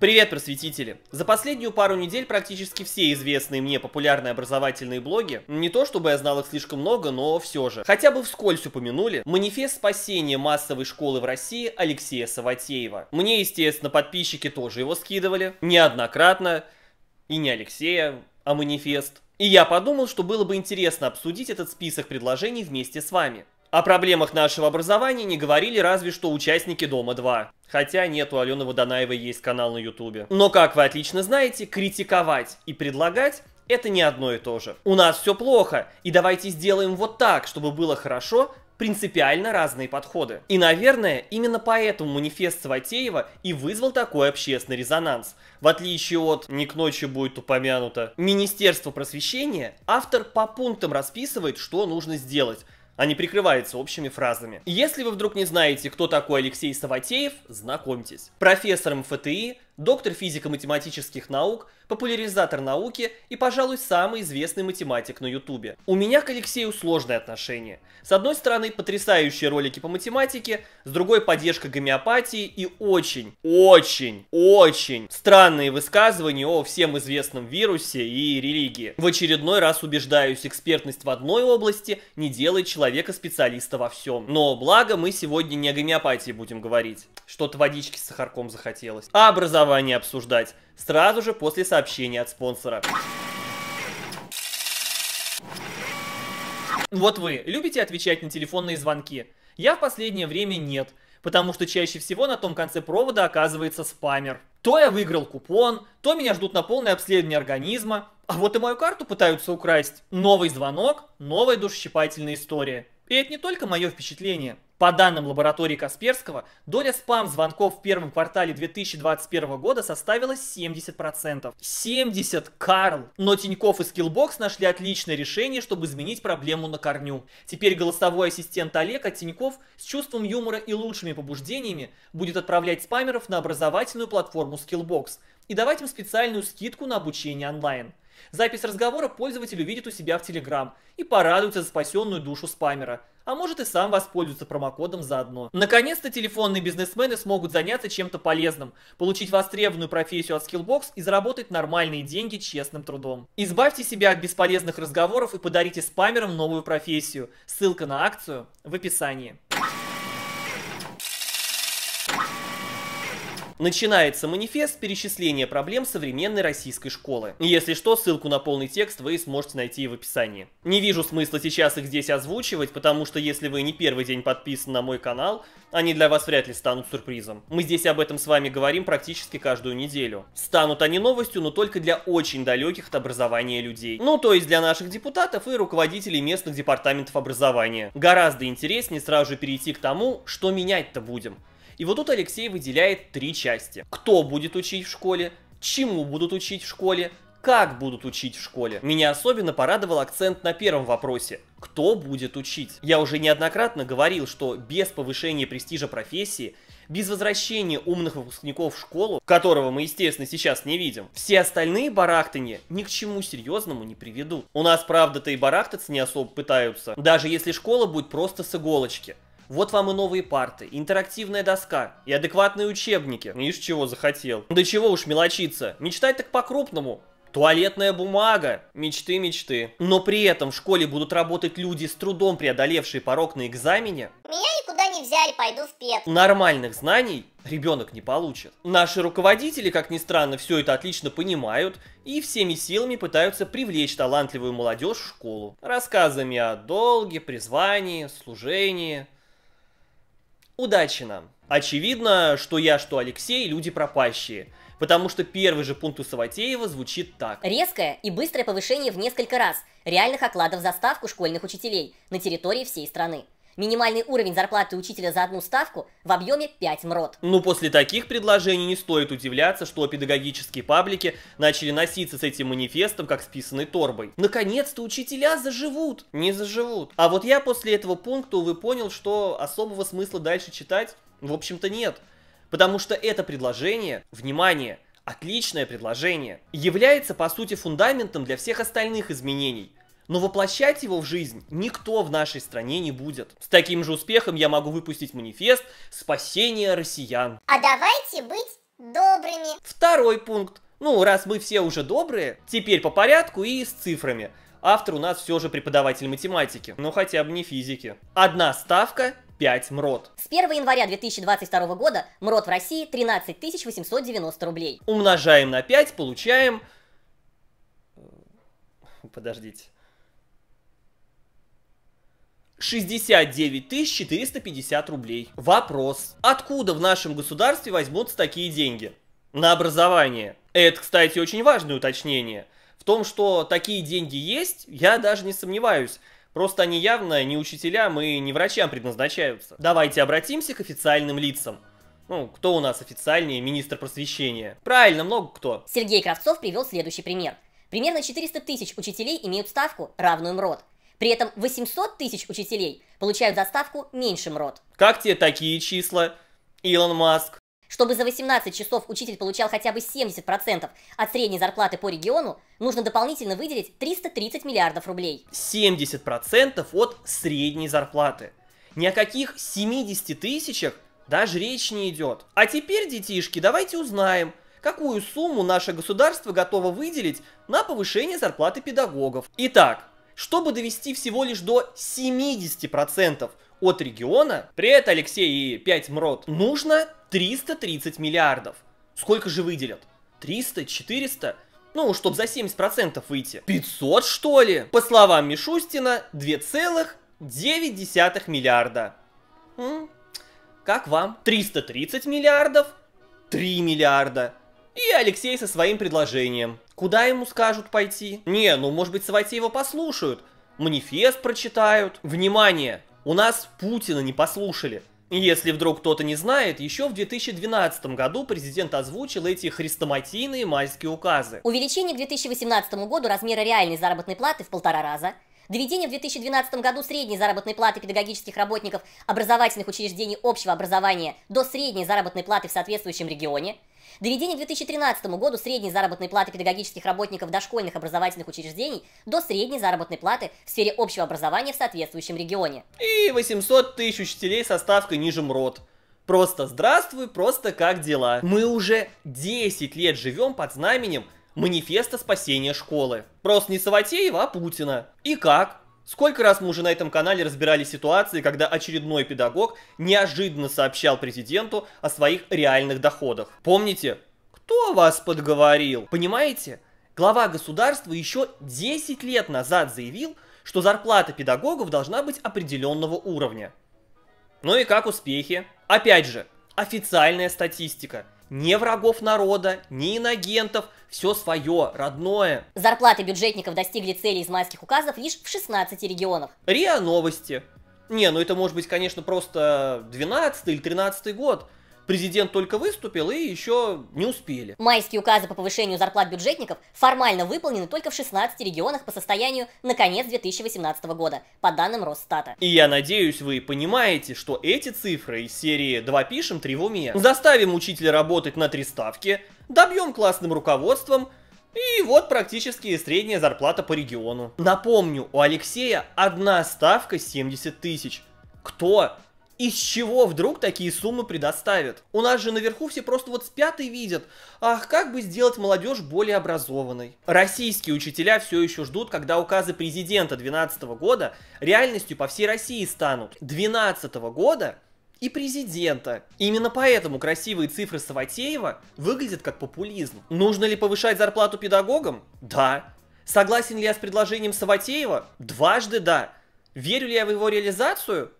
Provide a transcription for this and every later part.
Привет, просветители! За последнюю пару недель практически все известные мне популярные образовательные блоги, не то чтобы я знал их слишком много, но все же, хотя бы вскользь упомянули манифест спасения массовой школы в России Алексея Саватеева. Мне, естественно, подписчики тоже его скидывали, неоднократно, и не Алексея, а манифест. И я подумал, что было бы интересно обсудить этот список предложений вместе с вами. О проблемах нашего образования не говорили разве что участники «Дома-2». Хотя нет, у Алены Водонаевой есть канал на Ютубе. Но, как вы отлично знаете, критиковать и предлагать – это не одно и то же. У нас все плохо, и давайте сделаем вот так, чтобы было хорошо, принципиально разные подходы. И, наверное, именно поэтому манифест Саватеева и вызвал такой общественный резонанс. В отличие от «Не к ночи будет упомянуто», Министерство просвещения автор по пунктам расписывает, что нужно сделать – а не прикрывается общими фразами. Если вы вдруг не знаете, кто такой Алексей Саватеев, знакомьтесь. Профессор МФТИ, доктор физико-математических наук, популяризатор науки и, пожалуй, самый известный математик на ютубе. У меня к Алексею сложное отношение. С одной стороны, потрясающие ролики по математике, с другой поддержка гомеопатии и очень, очень, очень странные высказывания о всем известном вирусе и религии. В очередной раз убеждаюсь, экспертность в одной области не делает человека специалиста во всем. Но благо мы сегодня не о гомеопатии будем говорить. Что-то водички с сахарком захотелось. А образование голосование обсуждать. Сразу же после сообщения от спонсора. Вот вы любите отвечать на телефонные звонки? Я в последнее время нет, потому что чаще всего на том конце провода оказывается спамер. То я выиграл купон, то меня ждут на полное обследование организма, а вот и мою карту пытаются украсть. Новый звонок, новая душесчипательная история. И это не только мое впечатление. По данным лаборатории Касперского, доля спам-звонков в первом квартале 2021 года составила 70%. 70, Карл! Но Тиньков и Skillbox нашли отличное решение, чтобы изменить проблему на корню. Теперь голосовой ассистент Олега Тиньков с чувством юмора и лучшими побуждениями будет отправлять спамеров на образовательную платформу Skillbox и давать им специальную скидку на обучение онлайн. Запись разговора пользователь увидит у себя в Telegram и порадуется за спасенную душу спамера, а может и сам воспользуется промокодом заодно. Наконец-то телефонные бизнесмены смогут заняться чем-то полезным, получить востребованную профессию от Skillbox и заработать нормальные деньги честным трудом. Избавьте себя от бесполезных разговоров и подарите спамерам новую профессию. Ссылка на акцию в описании. Начинается манифест перечисления проблем современной российской школы. Если что, ссылку на полный текст вы сможете найти в описании. Не вижу смысла сейчас их здесь озвучивать, потому что если вы не первый день подписаны на мой канал, они для вас вряд ли станут сюрпризом. Мы здесь об этом с вами говорим практически каждую неделю. Станут они новостью, но только для очень далеких от образования людей. Ну, то есть для наших депутатов и руководителей местных департаментов образования. Гораздо интереснее сразу же перейти к тому, что менять-то будем. И вот тут Алексей выделяет три части. Кто будет учить в школе, чему будут учить в школе, как будут учить в школе. Меня особенно порадовал акцент на первом вопросе. Кто будет учить? Я уже неоднократно говорил, что без повышения престижа профессии, без возвращения умных выпускников в школу, которого мы, естественно, сейчас не видим, все остальные барахтания ни к чему серьезному не приведут. У нас, правда-то, и барахтаться не особо пытаются, даже если школа будет просто с иголочки – вот вам и новые парты, интерактивная доска и адекватные учебники. Ишь, чего захотел. Да чего уж мелочиться. Мечтать так по-крупному. Туалетная бумага. Мечты, мечты. Но при этом в школе будут работать люди, с трудом преодолевшие порог на экзамене. Меня никуда не взяли, пойду в пед. Нормальных знаний ребенок не получит. Наши руководители, как ни странно, все это отлично понимают и всеми силами пытаются привлечь талантливую молодежь в школу. Рассказами о долге, призвании, служении Удачи нам! Очевидно, что я, что Алексей, люди пропащие. Потому что первый же пункт у Саватеева звучит так. Резкое и быстрое повышение в несколько раз реальных окладов за ставку школьных учителей на территории всей страны. Минимальный уровень зарплаты учителя за одну ставку в объеме 5 мрот. Ну, после таких предложений не стоит удивляться, что педагогические паблики начали носиться с этим манифестом, как с торбой. Наконец-то учителя заживут! Не заживут. А вот я после этого пункта, увы, понял, что особого смысла дальше читать, в общем-то, нет. Потому что это предложение, внимание, отличное предложение, является, по сути, фундаментом для всех остальных изменений но воплощать его в жизнь никто в нашей стране не будет. С таким же успехом я могу выпустить манифест «Спасение россиян». А давайте быть добрыми. Второй пункт. Ну, раз мы все уже добрые, теперь по порядку и с цифрами. Автор у нас все же преподаватель математики, но хотя бы не физики. Одна ставка 5 МРОД. С 1 января 2022 года МРОД в России 13 890 рублей. Умножаем на 5, получаем... Подождите. 69 450 рублей. Вопрос. Откуда в нашем государстве возьмутся такие деньги? На образование. Это, кстати, очень важное уточнение. В том, что такие деньги есть, я даже не сомневаюсь. Просто они явно не учителям и не врачам предназначаются. Давайте обратимся к официальным лицам. Ну, кто у нас официальный министр просвещения? Правильно, много кто. Сергей Кравцов привел следующий пример. Примерно 400 тысяч учителей имеют ставку, равную МРОД. При этом 800 тысяч учителей получают заставку меньшим рот. Как тебе такие числа, Илон Маск? Чтобы за 18 часов учитель получал хотя бы 70% от средней зарплаты по региону, нужно дополнительно выделить 330 миллиардов рублей. 70% от средней зарплаты. Ни о каких 70 тысячах даже речь не идет. А теперь, детишки, давайте узнаем, какую сумму наше государство готово выделить на повышение зарплаты педагогов. Итак, чтобы довести всего лишь до 70% от региона. При этом, Алексей и 5 МРОД, нужно 330 миллиардов. Сколько же выделят? 300? 400? Ну, чтобы за 70% выйти. 500, что ли? По словам Мишустина, 2,9 миллиарда. М? Как вам? 330 миллиардов? 3 миллиарда. И Алексей со своим предложением. Куда ему скажут пойти? Не, ну может быть его послушают. Манифест прочитают. Внимание! У нас Путина не послушали. Если вдруг кто-то не знает, еще в 2012 году президент озвучил эти хрестоматийные майские указы. Увеличение к 2018 году размера реальной заработной платы в полтора раза, доведение в 2012 году средней заработной платы педагогических работников образовательных учреждений общего образования до средней заработной платы в соответствующем регионе – Доведение к 2013 году средней заработной платы педагогических работников дошкольных образовательных учреждений до средней заработной платы в сфере общего образования в соответствующем регионе. И 800 тысяч учителей со ставкой ниже МРОД. Просто здравствуй, просто как дела. Мы уже 10 лет живем под знаменем манифеста спасения школы. Просто не Саватеева, а Путина. И как? Сколько раз мы уже на этом канале разбирали ситуации, когда очередной педагог неожиданно сообщал президенту о своих реальных доходах? Помните? Кто вас подговорил? Понимаете? Глава государства еще 10 лет назад заявил, что зарплата педагогов должна быть определенного уровня. Ну и как успехи? Опять же, официальная статистика – не врагов народа, ни иногентов, все свое, родное. Зарплаты бюджетников достигли цели из майских указов лишь в 16 регионах. РИА Новости. Не, ну это может быть, конечно, просто 12 или 13 год президент только выступил и еще не успели. Майские указы по повышению зарплат бюджетников формально выполнены только в 16 регионах по состоянию на конец 2018 года, по данным Росстата. И я надеюсь, вы понимаете, что эти цифры из серии «Два пишем, три в уме» заставим учителя работать на три ставки, добьем классным руководством, и вот практически средняя зарплата по региону. Напомню, у Алексея одна ставка 70 тысяч. Кто из чего вдруг такие суммы предоставят? У нас же наверху все просто вот спят и видят. Ах, как бы сделать молодежь более образованной? Российские учителя все еще ждут, когда указы президента 2012 года реальностью по всей России станут. 2012 года и президента. Именно поэтому красивые цифры Саватеева выглядят как популизм. Нужно ли повышать зарплату педагогам? Да. Согласен ли я с предложением Саватеева? Дважды да. Верю ли я в его реализацию?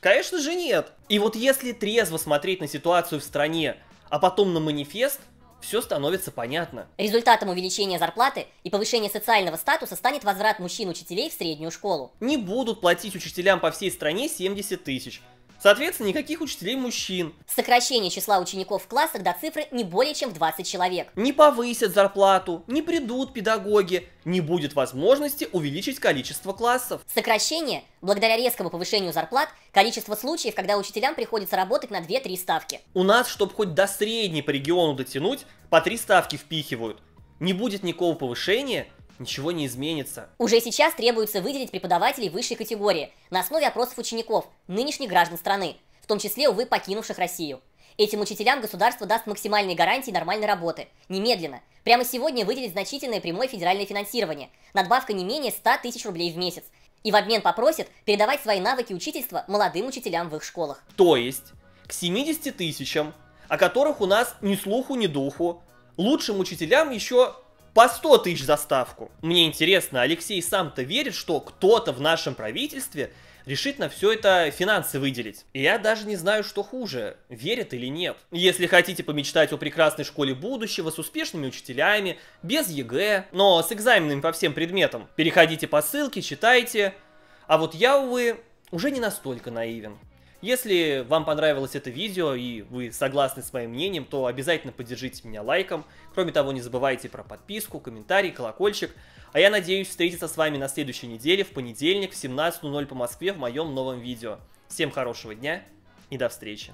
Конечно же нет. И вот если трезво смотреть на ситуацию в стране, а потом на манифест, все становится понятно. Результатом увеличения зарплаты и повышения социального статуса станет возврат мужчин-учителей в среднюю школу. Не будут платить учителям по всей стране 70 тысяч, Соответственно, никаких учителей мужчин. Сокращение числа учеников в классах до цифры не более чем в 20 человек. Не повысят зарплату, не придут педагоги, не будет возможности увеличить количество классов. Сокращение, благодаря резкому повышению зарплат, количество случаев, когда учителям приходится работать на 2-3 ставки. У нас, чтобы хоть до средней по региону дотянуть, по 3 ставки впихивают. Не будет никакого повышения, Ничего не изменится. Уже сейчас требуется выделить преподавателей высшей категории на основе опросов учеников, нынешних граждан страны, в том числе, увы, покинувших Россию. Этим учителям государство даст максимальные гарантии нормальной работы. Немедленно. Прямо сегодня выделить значительное прямое федеральное финансирование. Надбавка не менее 100 тысяч рублей в месяц. И в обмен попросят передавать свои навыки учительства молодым учителям в их школах. То есть, к 70 тысячам, о которых у нас ни слуху, ни духу, лучшим учителям еще по 100 тысяч за ставку. Мне интересно, Алексей сам-то верит, что кто-то в нашем правительстве решит на все это финансы выделить. И я даже не знаю, что хуже, верит или нет. Если хотите помечтать о прекрасной школе будущего с успешными учителями, без ЕГЭ, но с экзаменами по всем предметам, переходите по ссылке, читайте. А вот я, увы, уже не настолько наивен. Если вам понравилось это видео и вы согласны с моим мнением, то обязательно поддержите меня лайком. Кроме того, не забывайте про подписку, комментарий, колокольчик. А я надеюсь встретиться с вами на следующей неделе в понедельник в 17.00 по Москве в моем новом видео. Всем хорошего дня и до встречи.